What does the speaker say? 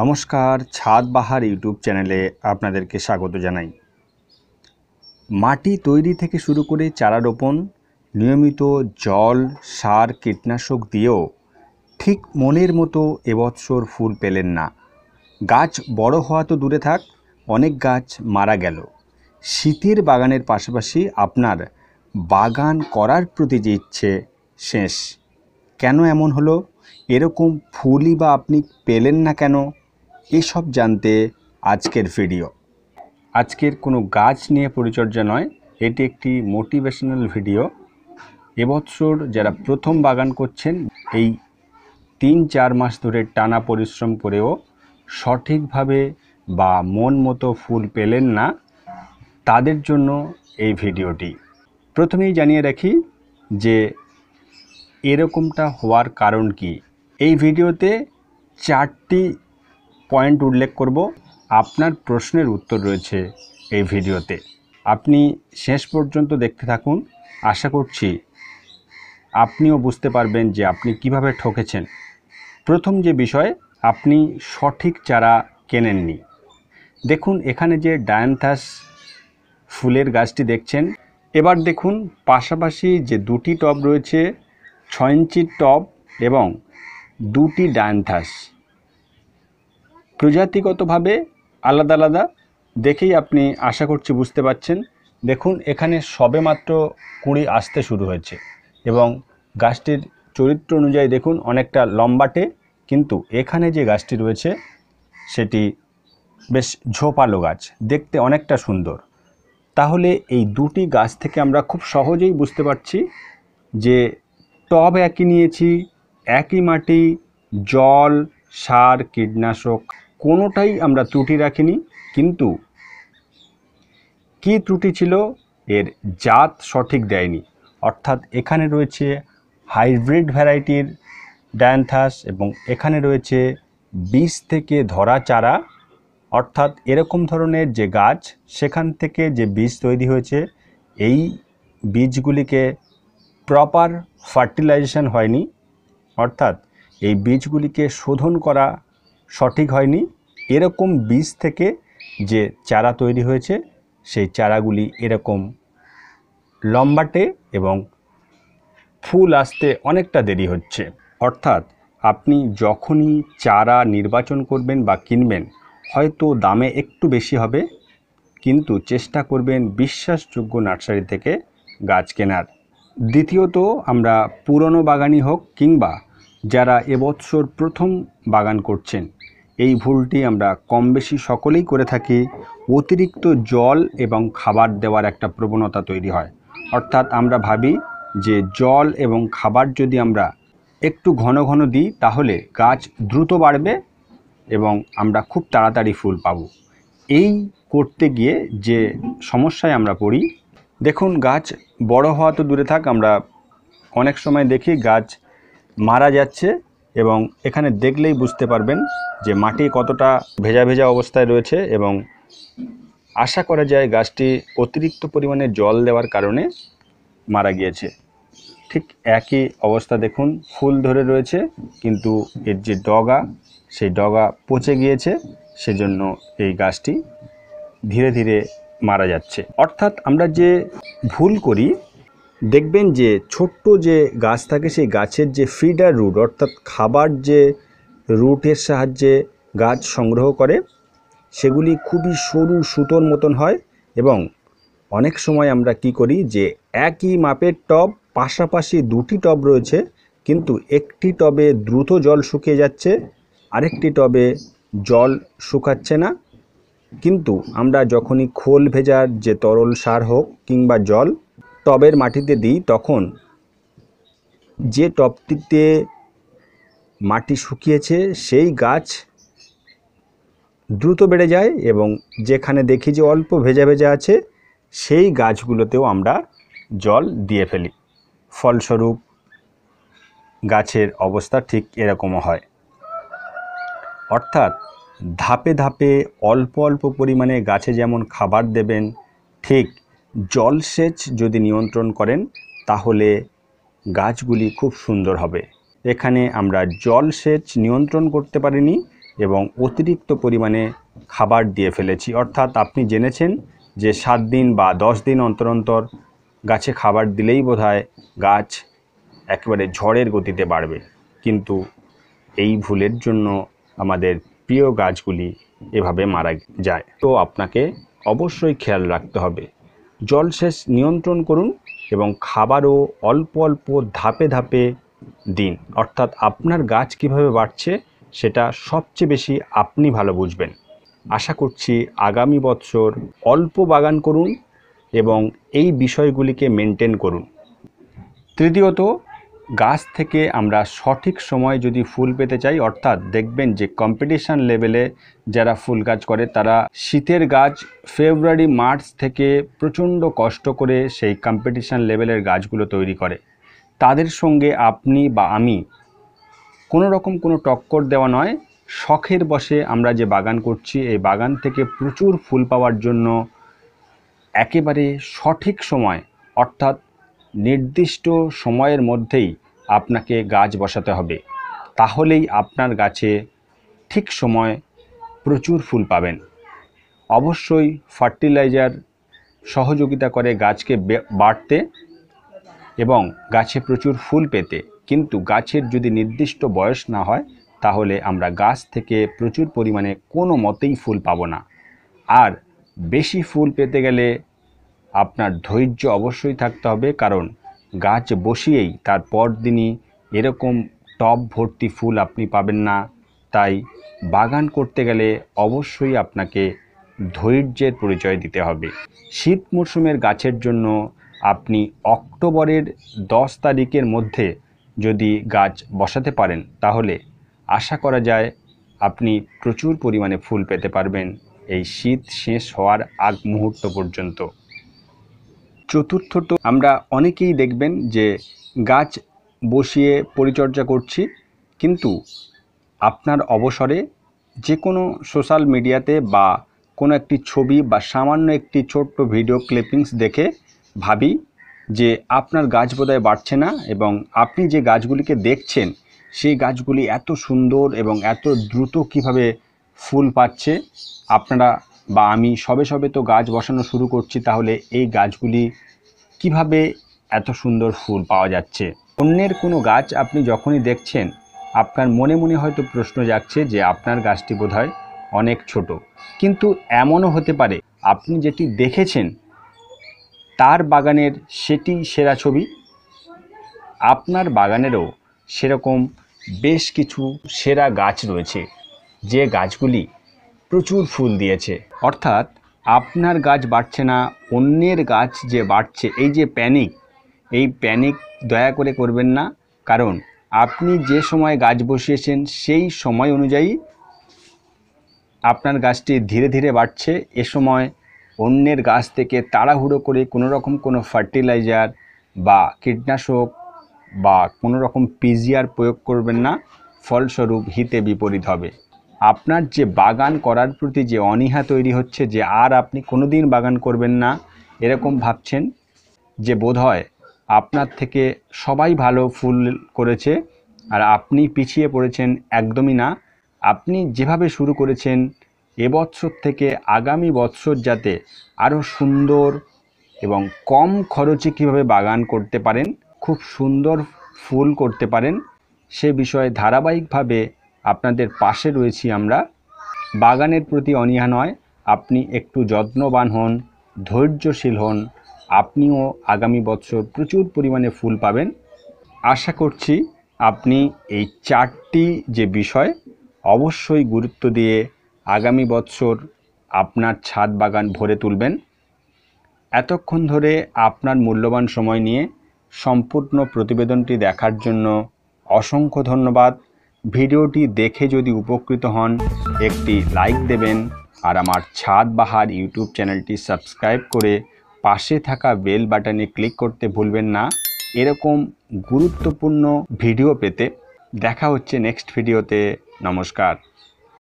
নমস্কার ছাদ বাহার ইউটিউব চ্যানেলে আপনাদেরকে স্বাগত জানাই মাটি তৈরি থেকে শুরু করে চারা রোপণ নিয়মিত জল সার কীটনাশক দিয়েও ঠিক মনের মতো এবৎসর ফুল পেলেন না গাছ বড় হওয়া তো দূরে থাক অনেক গাছ মারা গেল শীতের বাগানের পাশাপাশি আপনার বাগান করার প্রতি যে ইচ্ছে শেষ কেন এমন হলো এরকম ফুলই বা আপনি পেলেন না কেন এসব জানতে আজকের ভিডিও আজকের কোনো গাছ নিয়ে পরিচর্যা নয় এটি একটি মোটিভেশনাল ভিডিও এবছর যারা প্রথম বাগান করছেন এই তিন চার মাস ধরে টানা পরিশ্রম করেও সঠিকভাবে বা মন মতো ফুল পেলেন না তাদের জন্য এই ভিডিওটি প্রথমেই জানিয়ে রাখি যে এরকমটা হওয়ার কারণ কি এই ভিডিওতে চারটি পয়েন্ট উল্লেখ করব আপনার প্রশ্নের উত্তর রয়েছে এই ভিডিওতে আপনি শেষ পর্যন্ত দেখতে থাকুন আশা করছি আপনিও বুঝতে পারবেন যে আপনি কিভাবে ঠকেছেন প্রথম যে বিষয় আপনি সঠিক চারা কেনেননি দেখুন এখানে যে ডায়ান্থাস ফুলের গাছটি দেখছেন এবার দেখুন পাশাপাশি যে দুটি টব রয়েছে ছয় ইঞ্চির টব এবং দুটি ডায়ান্থাস প্রজাতিগতভাবে আলাদা আলাদা দেখেই আপনি আশা করছি বুঝতে পাচ্ছেন দেখুন এখানে সবে মাত্র কুঁড়ি আসতে শুরু হয়েছে এবং গাছটির চরিত্র অনুযায়ী দেখুন অনেকটা লম্বাটে কিন্তু এখানে যে গাছটি রয়েছে সেটি বেশ ঝোপালো গাছ দেখতে অনেকটা সুন্দর তাহলে এই দুটি গাছ থেকে আমরা খুব সহজেই বুঝতে পারছি যে টব একই নিয়েছি একই মাটি জল সার কীটনাশক কোনোটাই আমরা ত্রুটি রাখিনি কিন্তু কি ত্রুটি ছিল এর জাত সঠিক দেয়নি অর্থাৎ এখানে রয়েছে হাইব্রিড ভ্যারাইটির ডায়ান্থাস এবং এখানে রয়েছে বীজ থেকে ধরা চারা অর্থাৎ এরকম ধরনের যে গাছ সেখান থেকে যে বীজ তৈরি হয়েছে এই বীজগুলিকে প্রপার ফার্টিলাইজেশন হয়নি অর্থাৎ এই বীজগুলিকে শোধন করা সঠিক হয়নি এরকম বীজ থেকে যে চারা তৈরি হয়েছে সেই চারাগুলি এরকম লম্বাটে এবং ফুল আসতে অনেকটা দেরি হচ্ছে অর্থাৎ আপনি যখনই চারা নির্বাচন করবেন বা কিনবেন হয়তো দামে একটু বেশি হবে কিন্তু চেষ্টা করবেন বিশ্বাসযোগ্য নার্সারি থেকে গাছ কেনার দ্বিতীয়ত আমরা পুরনো বাগানই হোক কিংবা যারা এবছর প্রথম বাগান করছেন এই ভুলটি আমরা কম বেশি সকলেই করে থাকি অতিরিক্ত জল এবং খাবার দেওয়ার একটা প্রবণতা তৈরি হয় অর্থাৎ আমরা ভাবি যে জল এবং খাবার যদি আমরা একটু ঘন ঘন দিই তাহলে গাছ দ্রুত বাড়বে এবং আমরা খুব তাড়াতাড়ি ফুল পাব এই করতে গিয়ে যে সমস্যায় আমরা পড়ি দেখুন গাছ বড় হওয়া তো দূরে থাক আমরা অনেক সময় দেখি গাছ মারা যাচ্ছে এবং এখানে দেখলেই বুঝতে পারবেন যে মাটি কতটা ভেজা ভেজা অবস্থায় রয়েছে এবং আশা করা যায় গাছটি অতিরিক্ত পরিমাণে জল দেওয়ার কারণে মারা গিয়েছে ঠিক একই অবস্থা দেখুন ফুল ধরে রয়েছে কিন্তু এর যে ডগা সেই ডগা পচে গিয়েছে সেজন্য এই গাছটি ধীরে ধীরে মারা যাচ্ছে অর্থাৎ আমরা যে ভুল করি দেখবেন যে ছোট্ট যে গাছ থাকে সেই গাছের যে ফিডার রুট অর্থাৎ খাবার যে রুটের সাহায্যে গাছ সংগ্রহ করে সেগুলি খুবই সরু সুতোর মতন হয় এবং অনেক সময় আমরা কি করি যে একই মাপের টব পাশাপাশি দুটি টব রয়েছে কিন্তু একটি টবে দ্রুত জল শুকিয়ে যাচ্ছে আরেকটি টবে জল শুকাচ্ছে না কিন্তু আমরা যখনই খোল ভেজার যে তরল সার হোক কিংবা জল টবের মাটিতে দিই তখন যে টবটিতে মাটি শুকিয়েছে সেই গাছ দ্রুত বেড়ে যায় এবং যেখানে দেখি যে অল্প ভেজা ভেজা আছে সেই গাছগুলোতেও আমরা জল দিয়ে ফেলি ফলস্বরূপ গাছের অবস্থা ঠিক এরকমও হয় অর্থাৎ ধাপে ধাপে অল্প অল্প পরিমাণে গাছে যেমন খাবার দেবেন ঠিক জলসেচ যদি নিয়ন্ত্রণ করেন তাহলে গাছগুলি খুব সুন্দর হবে এখানে আমরা জলসেচ নিয়ন্ত্রণ করতে পারিনি এবং অতিরিক্ত পরিমাণে খাবার দিয়ে ফেলেছি অর্থাৎ আপনি জেনেছেন যে সাত দিন বা দশ দিন অন্তর অন্তর গাছে খাবার দিলেই বোধহয় গাছ একেবারে ঝড়ের গতিতে বাড়বে কিন্তু এই ভুলের জন্য আমাদের প্রিয় গাছগুলি এভাবে মারা যায় তো আপনাকে অবশ্যই খেয়াল রাখতে হবে জলসেচ নিয়ন্ত্রণ করুন এবং খাবারও অল্প অল্প ধাপে ধাপে দিন অর্থাৎ আপনার গাছ কিভাবে বাড়ছে সেটা সবচেয়ে বেশি আপনি ভালো বুঝবেন আশা করছি আগামী বছর অল্প বাগান করুন এবং এই বিষয়গুলিকে মেনটেন করুন তৃতীয়ত গাছ থেকে আমরা সঠিক সময় যদি ফুল পেতে চাই অর্থাৎ দেখবেন যে কম্পিটিশান লেভেলে যারা ফুল গাছ করে তারা শীতের গাছ ফেব্রুয়ারি মার্চ থেকে প্রচণ্ড কষ্ট করে সেই কম্পিটিশান লেভেলের গাছগুলো তৈরি করে তাদের সঙ্গে আপনি বা আমি কোনো রকম কোনো টক্কর দেওয়া নয় শখের বসে আমরা যে বাগান করছি এই বাগান থেকে প্রচুর ফুল পাওয়ার জন্য একেবারে সঠিক সময় অর্থাৎ নির্দিষ্ট সময়ের মধ্যেই আপনাকে গাছ বসাতে হবে তাহলেই আপনার গাছে ঠিক সময় প্রচুর ফুল পাবেন অবশ্যই ফার্টিলাইজার সহযোগিতা করে গাছকে বাড়তে এবং গাছে প্রচুর ফুল পেতে কিন্তু গাছের যদি নির্দিষ্ট বয়স না হয় তাহলে আমরা গাছ থেকে প্রচুর পরিমাণে কোনো মতেই ফুল পাব না আর বেশি ফুল পেতে গেলে আপনার ধৈর্য অবশ্যই থাকতে হবে কারণ গাছ বসিয়েই তার পরদিনই এরকম টব ভর্তি ফুল আপনি পাবেন না তাই বাগান করতে গেলে অবশ্যই আপনাকে ধৈর্যের পরিচয় দিতে হবে শীত মরশুমের গাছের জন্য আপনি অক্টোবরের দশ তারিখের মধ্যে যদি গাছ বসাতে পারেন তাহলে আশা করা যায় আপনি প্রচুর পরিমাণে ফুল পেতে পারবেন এই শীত শেষ হওয়ার আগ মুহূর্ত পর্যন্ত চতুর্থত আমরা অনেকেই দেখবেন যে গাছ বসিয়ে পরিচর্যা করছি কিন্তু আপনার অবসরে যে কোনো সোশ্যাল মিডিয়াতে বা কোনো একটি ছবি বা সামান্য একটি ছোট্ট ভিডিও ক্লিপিংস দেখে ভাবি যে আপনার গাছ বোধহয় বাড়ছে না এবং আপনি যে গাছগুলিকে দেখছেন সেই গাছগুলি এত সুন্দর এবং এত দ্রুত কিভাবে ফুল পাচ্ছে আপনারা বা আমি সবে সবে তো গাছ বসানো শুরু করছি তাহলে এই গাছগুলি কিভাবে এত সুন্দর ফুল পাওয়া যাচ্ছে অন্যের কোনো গাছ আপনি যখনই দেখছেন আপনার মনে মনে হয়তো প্রশ্ন যাচ্ছে যে আপনার গাছটি বোধহয় অনেক ছোট কিন্তু এমনও হতে পারে আপনি যেটি দেখেছেন তার বাগানের সেটি সেরা ছবি আপনার বাগানেরও সেরকম বেশ কিছু সেরা গাছ রয়েছে যে গাছগুলি প্রচুর ফুল দিয়েছে অর্থাৎ আপনার গাছ বাড়ছে না অন্যের গাছ যে বাড়ছে এই যে প্যানিক এই প্যানিক দয়া করে করবেন না কারণ আপনি যে সময় গাছ বসিয়েছেন সেই সময় অনুযায়ী আপনার গাছটি ধীরে ধীরে বাড়ছে এ সময় অন্যের গাছ থেকে তাড়াহুড়ো করে কোনো রকম কোনো ফার্টিলাইজার বা কীটনাশক বা কোনো রকম পিজিআর প্রয়োগ করবেন না ফলস্বরূপ হিতে বিপরীত হবে আপনার যে বাগান করার প্রতি যে অনীহা তৈরি হচ্ছে যে আর আপনি কোনো দিন বাগান করবেন না এরকম ভাবছেন যে বোধ হয় আপনার থেকে সবাই ভালো ফুল করেছে আর আপনি পিছিয়ে পড়েছেন একদমই না আপনি যেভাবে শুরু করেছেন এবছর থেকে আগামী বৎসর যাতে আরও সুন্দর এবং কম খরচে কিভাবে বাগান করতে পারেন খুব সুন্দর ফুল করতে পারেন সে বিষয়ে ধারাবাহিকভাবে আপনাদের পাশে রয়েছি আমরা বাগানের প্রতি অনীহা নয় আপনি একটু যত্নবান হন ধৈর্যশীল হন আপনিও আগামী বছর প্রচুর পরিমাণে ফুল পাবেন আশা করছি আপনি এই চারটি যে বিষয় অবশ্যই গুরুত্ব দিয়ে আগামী বছর আপনার ছাদ বাগান ভরে তুলবেন এতক্ষণ ধরে আপনার মূল্যবান সময় নিয়ে সম্পূর্ণ প্রতিবেদনটি দেখার জন্য অসংখ্য ধন্যবাদ ভিডিওটি দেখে যদি উপকৃত হন একটি লাইক দেবেন আর আমার ছাদ বাহার ইউটিউব চ্যানেলটি সাবস্ক্রাইব করে পাশে থাকা বেল বাটনে ক্লিক করতে ভুলবেন না এরকম গুরুত্বপূর্ণ ভিডিও পেতে দেখা হচ্ছে নেক্সট ভিডিওতে নমস্কার